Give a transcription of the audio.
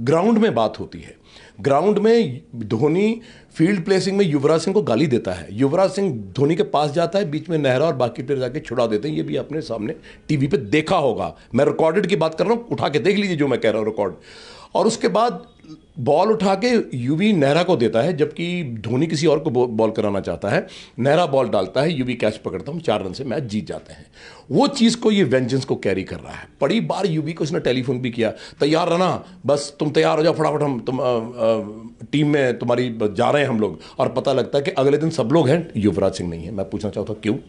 ground में बात होती है ग्राउंड में धोनी फील्ड प्लेसिंग में युवराज सिंह को गाली देता है युवराज सिंह धोनी के पास जाता है बीच में नेहरा और बाकी प्लेयर जाके छुड़ा देते हैं ये भी आपने सामने टीवी पे देखा होगा मैं रिकॉर्डेड की बात कर रहा हूँ उठा के देख लीजिए जो मैं कह रहा हूँ रिकॉर्ड और उसके बाद बॉल उठा के यूवी नेहरा को देता है जबकि धोनी किसी और को बॉल कराना चाहता है नेहरा बॉल डालता है यूवी कैच पकड़ता हूँ चार रन से मैच जीत जाते हैं वो चीज़ को ये वेंजेंस को कैरी कर रहा है बड़ी बार यूवी को इसने टेलीफोन भी किया तैयार रहना बस तुम तैयार हो जाओ फटाफट हम तुम आ, आ, टीम में तुम्हारी जा रहे हैं हम लोग और पता लगता है कि अगले दिन सब लोग हैं युवराज सिंह नहीं है मैं पूछना चाहता हूँ क्यों